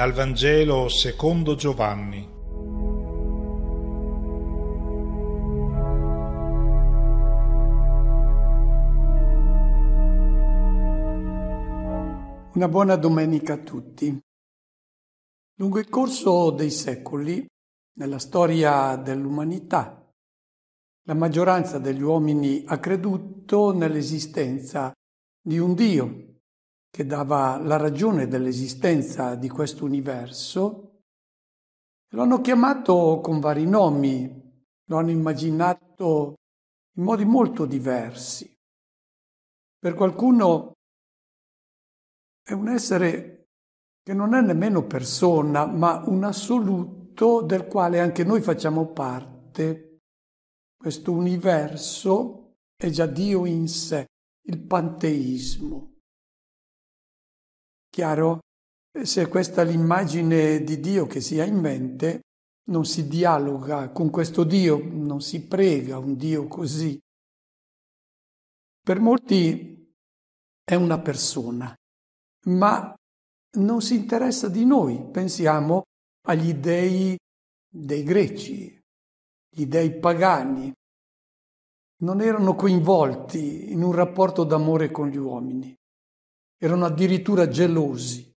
dal Vangelo secondo Giovanni. Una buona domenica a tutti. Lungo il corso dei secoli, nella storia dell'umanità, la maggioranza degli uomini ha creduto nell'esistenza di un Dio che dava la ragione dell'esistenza di questo universo, lo hanno chiamato con vari nomi, lo hanno immaginato in modi molto diversi. Per qualcuno è un essere che non è nemmeno persona, ma un assoluto del quale anche noi facciamo parte. Questo universo è già Dio in sé, il panteismo. Chiaro? Se questa è l'immagine di Dio che si ha in mente, non si dialoga con questo Dio, non si prega un Dio così. Per molti è una persona, ma non si interessa di noi. Pensiamo agli dei dei greci, gli dei pagani. Non erano coinvolti in un rapporto d'amore con gli uomini erano addirittura gelosi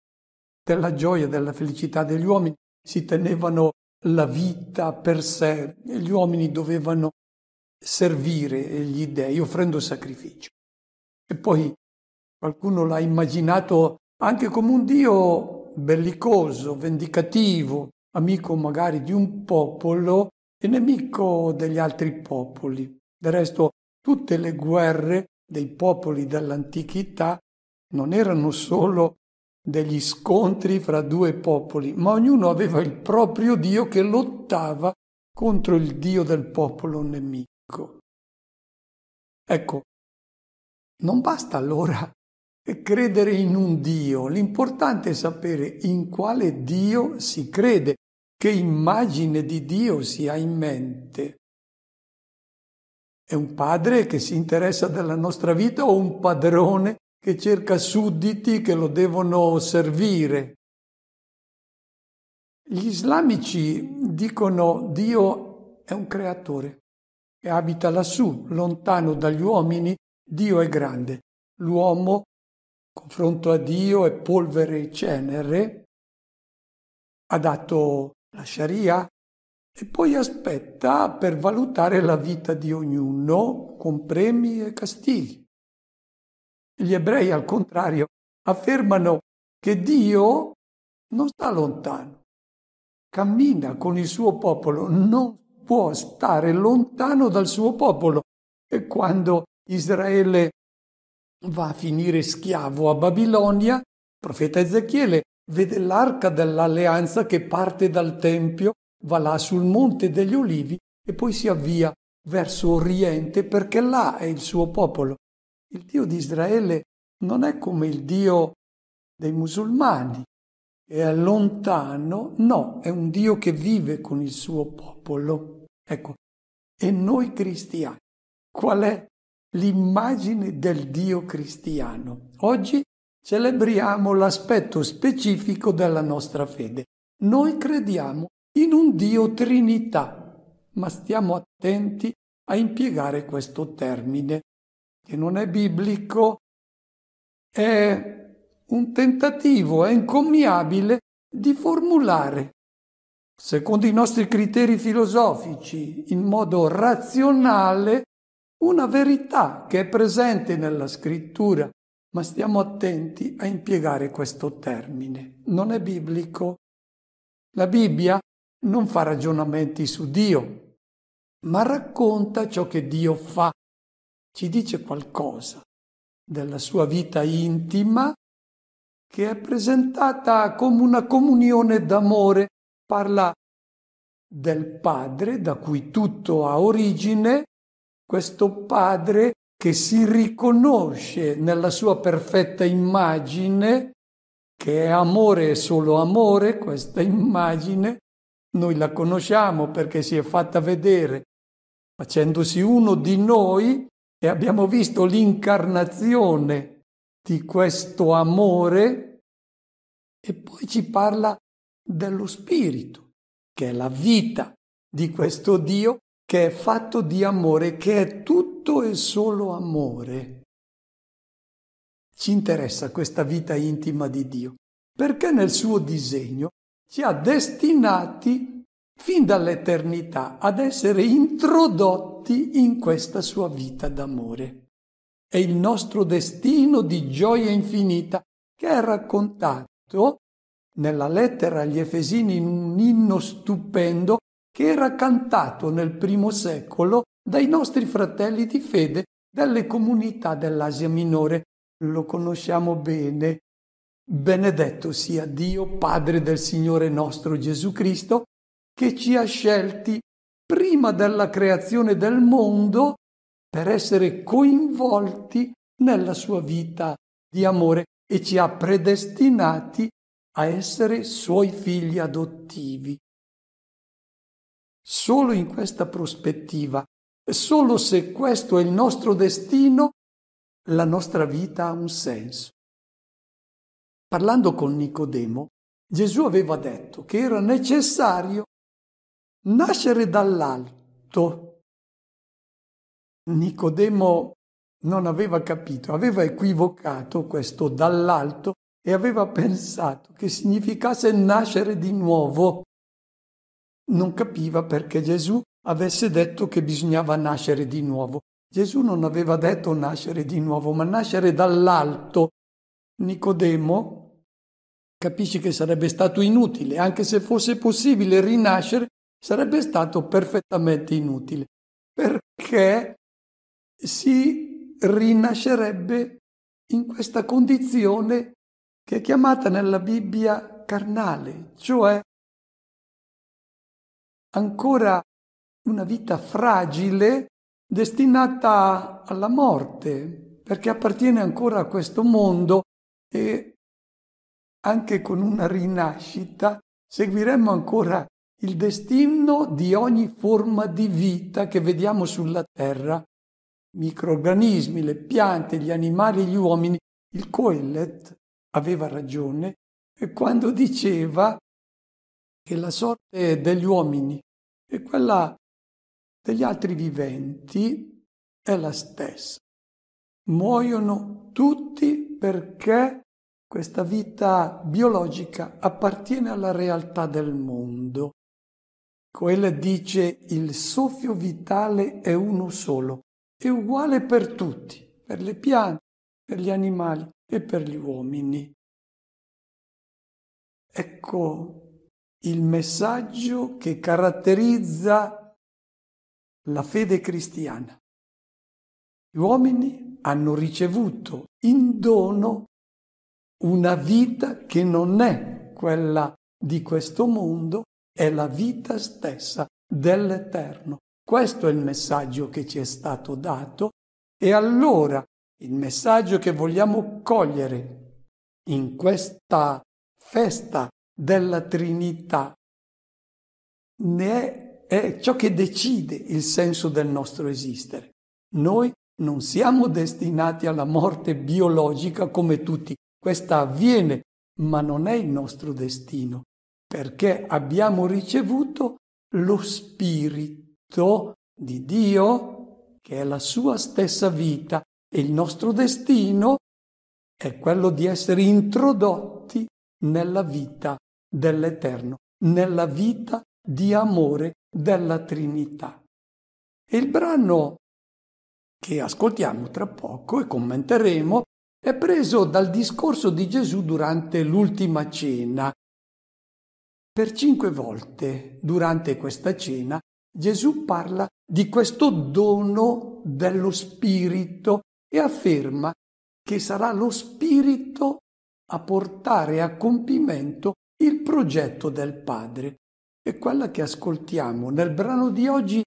della gioia e della felicità degli uomini, si tenevano la vita per sé e gli uomini dovevano servire gli dèi offrendo sacrificio. E poi qualcuno l'ha immaginato anche come un Dio bellicoso, vendicativo, amico magari di un popolo e nemico degli altri popoli. Del resto tutte le guerre dei popoli dell'antichità non erano solo degli scontri fra due popoli, ma ognuno aveva il proprio Dio che lottava contro il Dio del popolo nemico. Ecco, non basta allora credere in un Dio, l'importante è sapere in quale Dio si crede, che immagine di Dio si ha in mente. È un padre che si interessa della nostra vita o un padrone che cerca sudditi che lo devono servire. Gli islamici dicono Dio è un creatore e abita lassù, lontano dagli uomini, Dio è grande. L'uomo, confronto a Dio, è polvere e cenere, ha dato la Sharia e poi aspetta per valutare la vita di ognuno con premi e castighi. Gli ebrei, al contrario, affermano che Dio non sta lontano, cammina con il suo popolo, non può stare lontano dal suo popolo. E quando Israele va a finire schiavo a Babilonia, il profeta Ezechiele vede l'arca dell'alleanza che parte dal Tempio, va là sul Monte degli Olivi e poi si avvia verso Oriente perché là è il suo popolo. Il Dio di Israele non è come il Dio dei musulmani, è lontano, no, è un Dio che vive con il suo popolo. Ecco, e noi cristiani, qual è l'immagine del Dio cristiano? Oggi celebriamo l'aspetto specifico della nostra fede. Noi crediamo in un Dio Trinità, ma stiamo attenti a impiegare questo termine che non è biblico, è un tentativo, è incommiabile, di formulare, secondo i nostri criteri filosofici, in modo razionale, una verità che è presente nella scrittura, ma stiamo attenti a impiegare questo termine. Non è biblico. La Bibbia non fa ragionamenti su Dio, ma racconta ciò che Dio fa ci dice qualcosa della sua vita intima che è presentata come una comunione d'amore, parla del Padre da cui tutto ha origine, questo Padre che si riconosce nella sua perfetta immagine, che è amore e solo amore, questa immagine, noi la conosciamo perché si è fatta vedere facendosi uno di noi e abbiamo visto l'incarnazione di questo amore e poi ci parla dello spirito, che è la vita di questo Dio che è fatto di amore, che è tutto e solo amore. Ci interessa questa vita intima di Dio, perché nel suo disegno ci ha destinati fin dall'eternità ad essere introdotti in questa sua vita d'amore. È il nostro destino di gioia infinita che è raccontato nella lettera agli Efesini in un inno stupendo che era cantato nel primo secolo dai nostri fratelli di fede delle comunità dell'Asia minore. Lo conosciamo bene. Benedetto sia Dio, Padre del Signore nostro Gesù Cristo, che ci ha scelti prima della creazione del mondo per essere coinvolti nella sua vita di amore e ci ha predestinati a essere suoi figli adottivi. Solo in questa prospettiva, solo se questo è il nostro destino, la nostra vita ha un senso. Parlando con Nicodemo, Gesù aveva detto che era necessario Nascere dall'alto. Nicodemo non aveva capito, aveva equivocato questo dall'alto e aveva pensato che significasse nascere di nuovo. Non capiva perché Gesù avesse detto che bisognava nascere di nuovo. Gesù non aveva detto nascere di nuovo, ma nascere dall'alto. Nicodemo capisce che sarebbe stato inutile, anche se fosse possibile rinascere sarebbe stato perfettamente inutile perché si rinascerebbe in questa condizione che è chiamata nella Bibbia carnale, cioè ancora una vita fragile destinata alla morte, perché appartiene ancora a questo mondo e anche con una rinascita seguiremmo ancora il destino di ogni forma di vita che vediamo sulla Terra, microorganismi, le piante, gli animali, gli uomini. Il Coelet aveva ragione quando diceva che la sorte degli uomini e quella degli altri viventi è la stessa. Muoiono tutti perché questa vita biologica appartiene alla realtà del mondo quella dice il soffio vitale è uno solo, è uguale per tutti, per le piante, per gli animali e per gli uomini. Ecco il messaggio che caratterizza la fede cristiana. Gli uomini hanno ricevuto in dono una vita che non è quella di questo mondo, è la vita stessa dell'Eterno. Questo è il messaggio che ci è stato dato e allora il messaggio che vogliamo cogliere in questa festa della Trinità è, è ciò che decide il senso del nostro esistere. Noi non siamo destinati alla morte biologica come tutti, questa avviene, ma non è il nostro destino perché abbiamo ricevuto lo Spirito di Dio, che è la sua stessa vita, e il nostro destino è quello di essere introdotti nella vita dell'Eterno, nella vita di amore della Trinità. E il brano che ascoltiamo tra poco e commenteremo è preso dal discorso di Gesù durante l'ultima cena, per cinque volte durante questa cena Gesù parla di questo dono dello Spirito e afferma che sarà lo Spirito a portare a compimento il progetto del Padre. E quella che ascoltiamo nel brano di oggi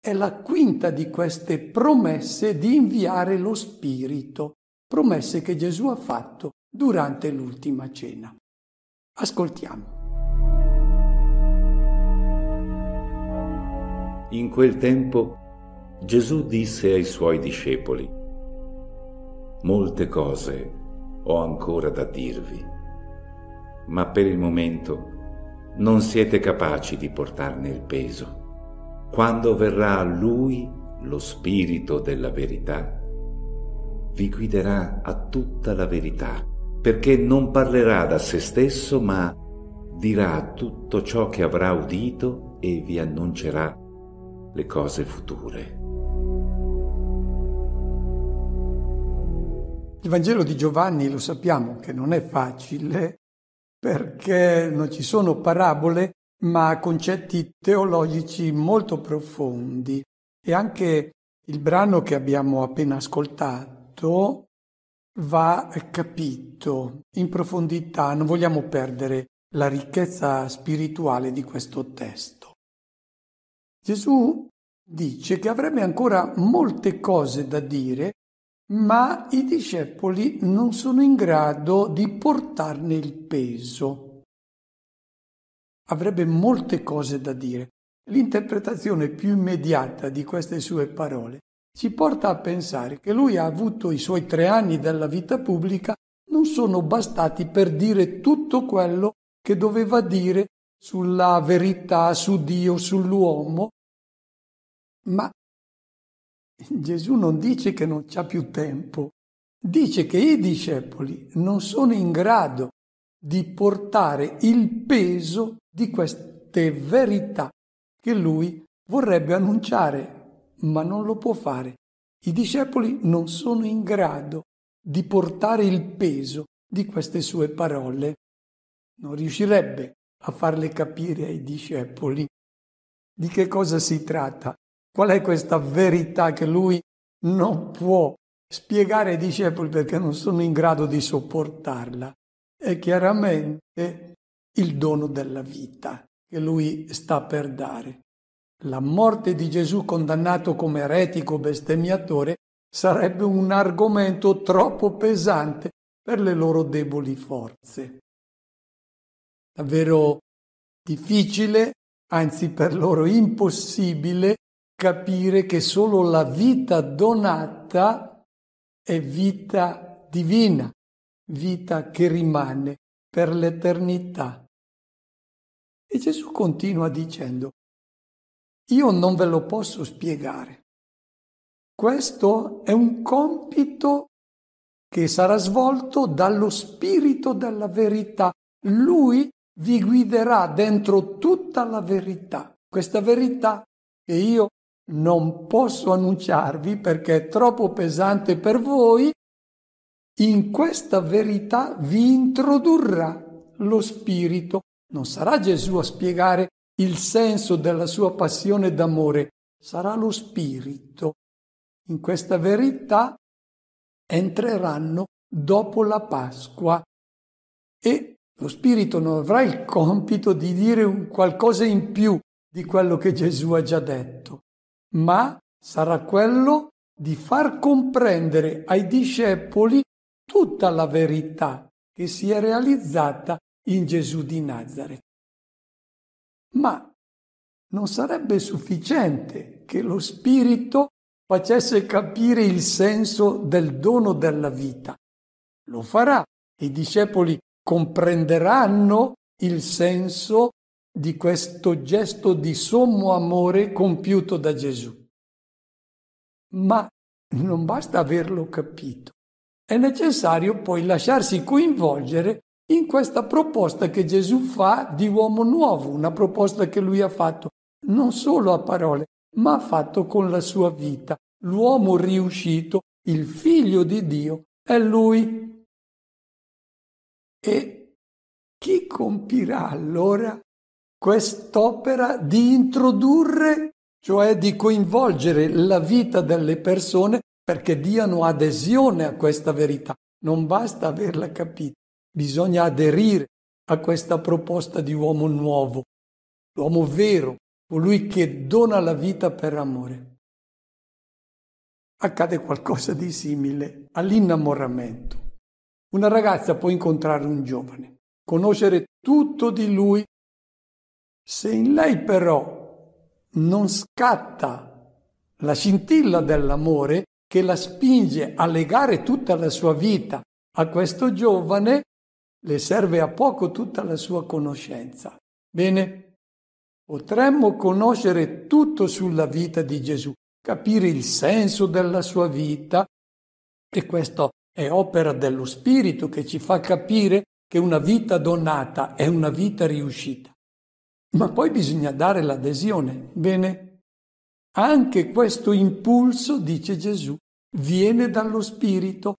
è la quinta di queste promesse di inviare lo Spirito, promesse che Gesù ha fatto durante l'ultima cena. Ascoltiamo. In quel tempo Gesù disse ai suoi discepoli, Molte cose ho ancora da dirvi, ma per il momento non siete capaci di portarne il peso. Quando verrà a Lui lo Spirito della verità, vi guiderà a tutta la verità, perché non parlerà da se stesso, ma dirà tutto ciò che avrà udito e vi annuncerà le cose future. Il Vangelo di Giovanni lo sappiamo che non è facile perché non ci sono parabole ma concetti teologici molto profondi e anche il brano che abbiamo appena ascoltato va capito in profondità, non vogliamo perdere la ricchezza spirituale di questo testo. Gesù dice che avrebbe ancora molte cose da dire, ma i discepoli non sono in grado di portarne il peso. Avrebbe molte cose da dire. L'interpretazione più immediata di queste sue parole ci porta a pensare che lui ha avuto i suoi tre anni della vita pubblica non sono bastati per dire tutto quello che doveva dire sulla verità, su Dio, sull'uomo ma Gesù non dice che non c'è più tempo, dice che i discepoli non sono in grado di portare il peso di queste verità che lui vorrebbe annunciare, ma non lo può fare. I discepoli non sono in grado di portare il peso di queste sue parole. Non riuscirebbe a farle capire ai discepoli di che cosa si tratta Qual è questa verità che lui non può spiegare ai discepoli perché non sono in grado di sopportarla? È chiaramente il dono della vita che lui sta per dare. La morte di Gesù condannato come eretico bestemmiatore sarebbe un argomento troppo pesante per le loro deboli forze. Davvero difficile, anzi per loro impossibile, capire che solo la vita donata è vita divina, vita che rimane per l'eternità. E Gesù continua dicendo, io non ve lo posso spiegare. Questo è un compito che sarà svolto dallo Spirito della verità. Lui vi guiderà dentro tutta la verità. Questa verità che io non posso annunciarvi perché è troppo pesante per voi, in questa verità vi introdurrà lo Spirito. Non sarà Gesù a spiegare il senso della sua passione d'amore, sarà lo Spirito. In questa verità entreranno dopo la Pasqua e lo Spirito non avrà il compito di dire qualcosa in più di quello che Gesù ha già detto ma sarà quello di far comprendere ai discepoli tutta la verità che si è realizzata in Gesù di Nazareth. Ma non sarebbe sufficiente che lo Spirito facesse capire il senso del dono della vita. Lo farà, i discepoli comprenderanno il senso di questo gesto di sommo amore compiuto da Gesù. Ma non basta averlo capito, è necessario poi lasciarsi coinvolgere in questa proposta che Gesù fa di uomo nuovo, una proposta che lui ha fatto non solo a parole, ma ha fatto con la sua vita. L'uomo riuscito, il figlio di Dio, è lui. E chi compirà allora quest'opera di introdurre, cioè di coinvolgere la vita delle persone perché diano adesione a questa verità. Non basta averla capita, bisogna aderire a questa proposta di uomo nuovo, l'uomo vero, colui che dona la vita per amore. Accade qualcosa di simile all'innamoramento. Una ragazza può incontrare un giovane, conoscere tutto di lui se in lei però non scatta la scintilla dell'amore che la spinge a legare tutta la sua vita a questo giovane, le serve a poco tutta la sua conoscenza. Bene, potremmo conoscere tutto sulla vita di Gesù, capire il senso della sua vita, e questo è opera dello Spirito che ci fa capire che una vita donata è una vita riuscita ma poi bisogna dare l'adesione. Bene, anche questo impulso, dice Gesù, viene dallo Spirito.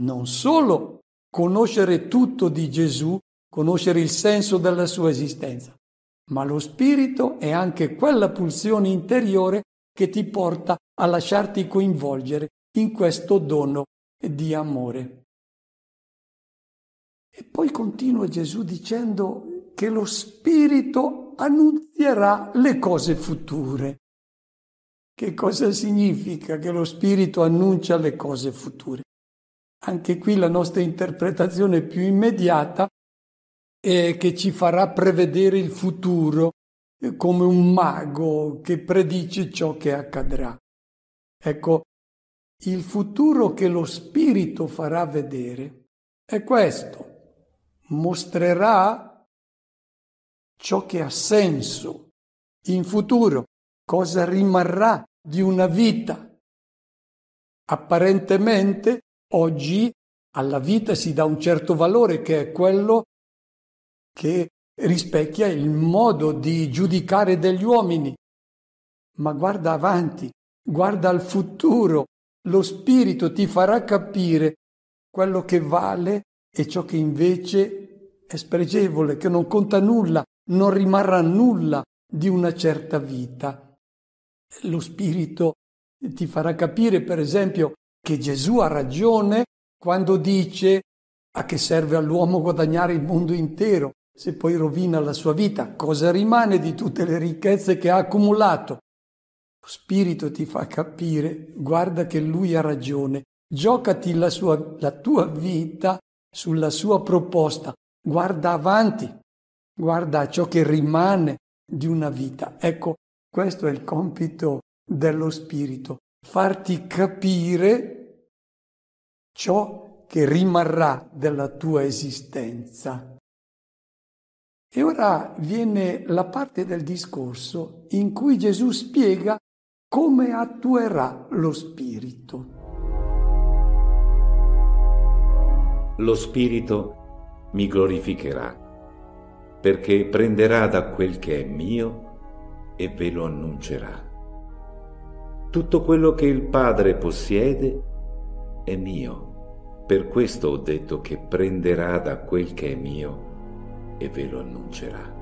Non solo conoscere tutto di Gesù, conoscere il senso della sua esistenza, ma lo Spirito è anche quella pulsione interiore che ti porta a lasciarti coinvolgere in questo dono di amore. E poi continua Gesù dicendo che lo Spirito annunzierà le cose future. Che cosa significa che lo Spirito annuncia le cose future? Anche qui la nostra interpretazione più immediata è che ci farà prevedere il futuro eh, come un mago che predice ciò che accadrà. Ecco, il futuro che lo Spirito farà vedere è questo. Mostrerà ciò che ha senso in futuro, cosa rimarrà di una vita. Apparentemente oggi alla vita si dà un certo valore che è quello che rispecchia il modo di giudicare degli uomini. Ma guarda avanti, guarda al futuro, lo spirito ti farà capire quello che vale e ciò che invece è spregevole, che non conta nulla, non rimarrà nulla di una certa vita. Lo Spirito ti farà capire, per esempio, che Gesù ha ragione quando dice a che serve all'uomo guadagnare il mondo intero se poi rovina la sua vita? Cosa rimane di tutte le ricchezze che ha accumulato? Lo Spirito ti fa capire, guarda che lui ha ragione, giocati la, sua, la tua vita sulla sua proposta, guarda avanti, guarda a ciò che rimane di una vita. Ecco, questo è il compito dello Spirito, farti capire ciò che rimarrà della tua esistenza. E ora viene la parte del discorso in cui Gesù spiega come attuerà lo Spirito. Lo Spirito mi glorificherà perché prenderà da quel che è mio e ve lo annuncerà. Tutto quello che il Padre possiede è mio. Per questo ho detto che prenderà da quel che è mio e ve lo annuncerà.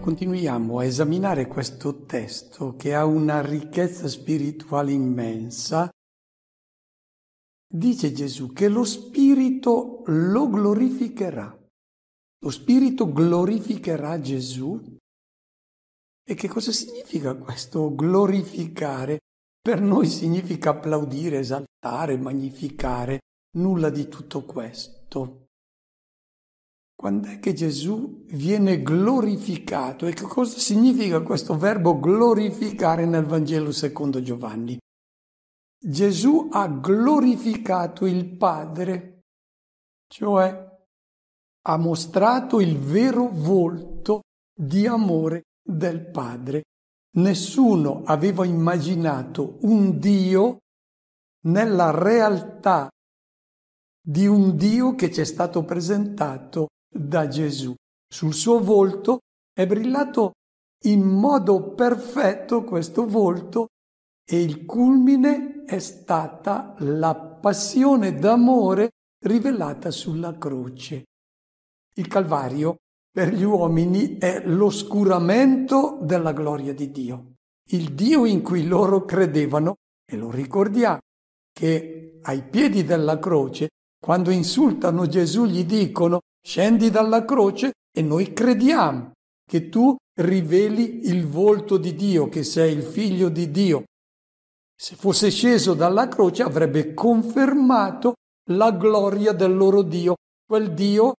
Continuiamo a esaminare questo testo che ha una ricchezza spirituale immensa dice Gesù che lo Spirito lo glorificherà. Lo Spirito glorificherà Gesù. E che cosa significa questo glorificare? Per noi significa applaudire, esaltare, magnificare, nulla di tutto questo. Quando è che Gesù viene glorificato? E che cosa significa questo verbo glorificare nel Vangelo secondo Giovanni? Gesù ha glorificato il Padre, cioè ha mostrato il vero volto di amore del Padre. Nessuno aveva immaginato un Dio nella realtà di un Dio che ci è stato presentato da Gesù. Sul suo volto è brillato in modo perfetto questo volto e il culmine è stata la passione d'amore rivelata sulla croce. Il Calvario per gli uomini è l'oscuramento della gloria di Dio, il Dio in cui loro credevano, e lo ricordiamo, che ai piedi della croce, quando insultano Gesù, gli dicono scendi dalla croce e noi crediamo che tu riveli il volto di Dio, che sei il figlio di Dio, se fosse sceso dalla croce avrebbe confermato la gloria del loro Dio, quel Dio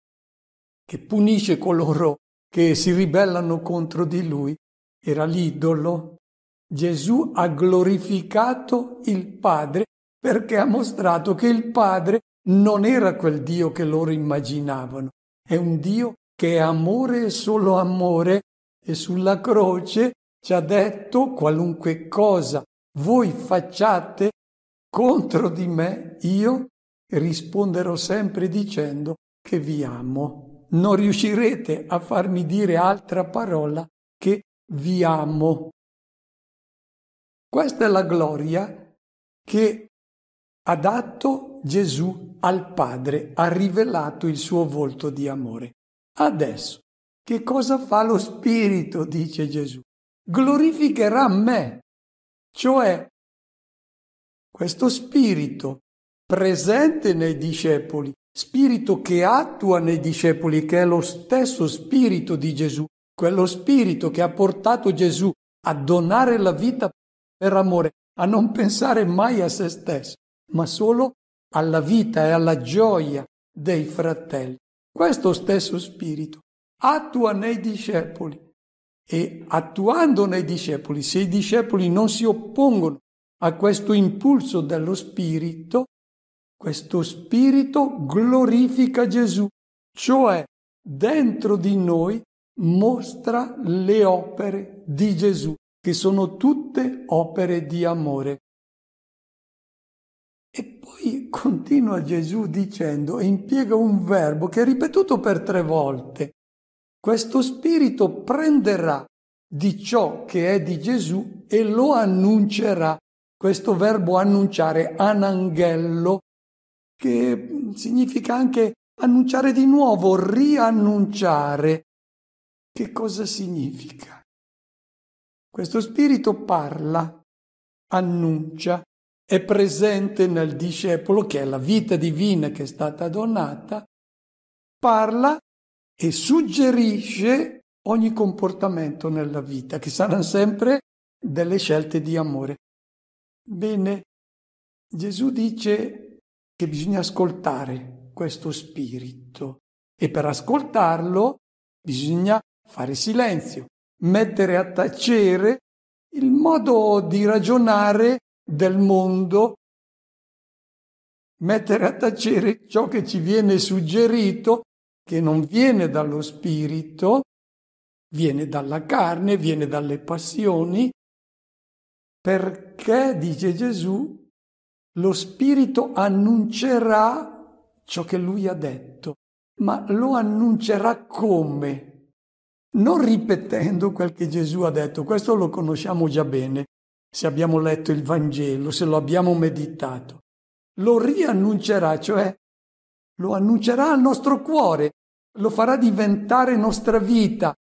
che punisce coloro che si ribellano contro di lui. Era l'idolo. Gesù ha glorificato il Padre perché ha mostrato che il Padre non era quel Dio che loro immaginavano. È un Dio che è amore e solo amore e sulla croce ci ha detto qualunque cosa voi facciate contro di me, io risponderò sempre dicendo che vi amo. Non riuscirete a farmi dire altra parola che vi amo. Questa è la gloria che ha dato Gesù al Padre, ha rivelato il suo volto di amore. Adesso, che cosa fa lo Spirito, dice Gesù? Glorificherà me, cioè, questo spirito presente nei discepoli, spirito che attua nei discepoli, che è lo stesso spirito di Gesù, quello spirito che ha portato Gesù a donare la vita per amore, a non pensare mai a se stesso, ma solo alla vita e alla gioia dei fratelli. Questo stesso spirito attua nei discepoli e attuandone i discepoli, se i discepoli non si oppongono a questo impulso dello Spirito, questo Spirito glorifica Gesù, cioè dentro di noi mostra le opere di Gesù, che sono tutte opere di amore. E poi continua Gesù dicendo, e impiega un verbo che è ripetuto per tre volte, questo spirito prenderà di ciò che è di Gesù e lo annuncerà. Questo verbo annunciare, ananghello, che significa anche annunciare di nuovo, riannunciare. Che cosa significa? Questo spirito parla, annuncia, è presente nel discepolo che è la vita divina che è stata donata, parla e suggerisce ogni comportamento nella vita, che saranno sempre delle scelte di amore. Bene, Gesù dice che bisogna ascoltare questo spirito e per ascoltarlo bisogna fare silenzio, mettere a tacere il modo di ragionare del mondo, mettere a tacere ciò che ci viene suggerito che non viene dallo spirito, viene dalla carne, viene dalle passioni, perché, dice Gesù, lo spirito annuncerà ciò che lui ha detto, ma lo annuncerà come? Non ripetendo quel che Gesù ha detto, questo lo conosciamo già bene, se abbiamo letto il Vangelo, se lo abbiamo meditato. Lo riannuncerà, cioè lo annuncerà al nostro cuore, lo farà diventare nostra vita,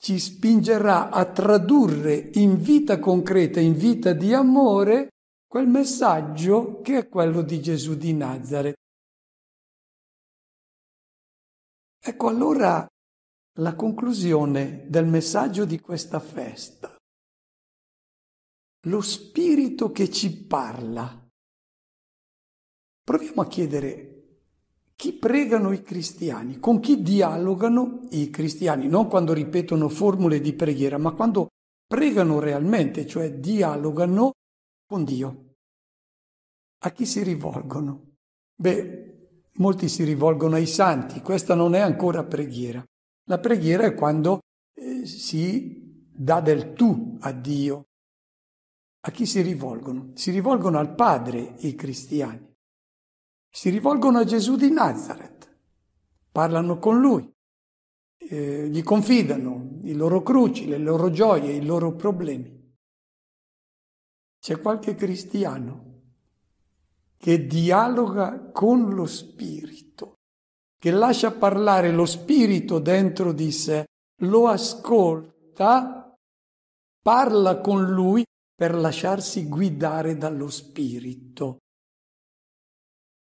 ci spingerà a tradurre in vita concreta, in vita di amore, quel messaggio che è quello di Gesù di Nazareth. Ecco allora la conclusione del messaggio di questa festa. Lo spirito che ci parla. Proviamo a chiedere chi pregano i cristiani, con chi dialogano i cristiani, non quando ripetono formule di preghiera, ma quando pregano realmente, cioè dialogano con Dio. A chi si rivolgono? Beh, molti si rivolgono ai santi, questa non è ancora preghiera. La preghiera è quando eh, si dà del tu a Dio. A chi si rivolgono? Si rivolgono al Padre i cristiani si rivolgono a Gesù di Nazareth, parlano con lui, eh, gli confidano i loro cruci, le loro gioie, i loro problemi. C'è qualche cristiano che dialoga con lo Spirito, che lascia parlare lo Spirito dentro di sé, lo ascolta, parla con lui per lasciarsi guidare dallo Spirito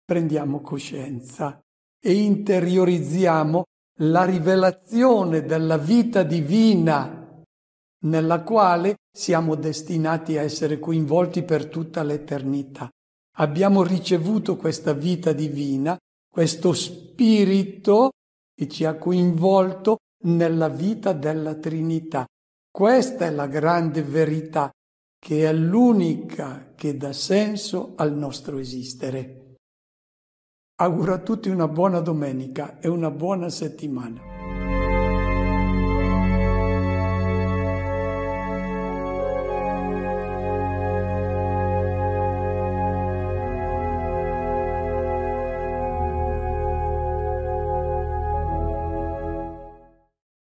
prendiamo coscienza e interiorizziamo la rivelazione della vita divina nella quale siamo destinati a essere coinvolti per tutta l'eternità. Abbiamo ricevuto questa vita divina, questo spirito che ci ha coinvolto nella vita della Trinità. Questa è la grande verità, che è l'unica che dà senso al nostro esistere. Auguro a tutti una buona domenica e una buona settimana.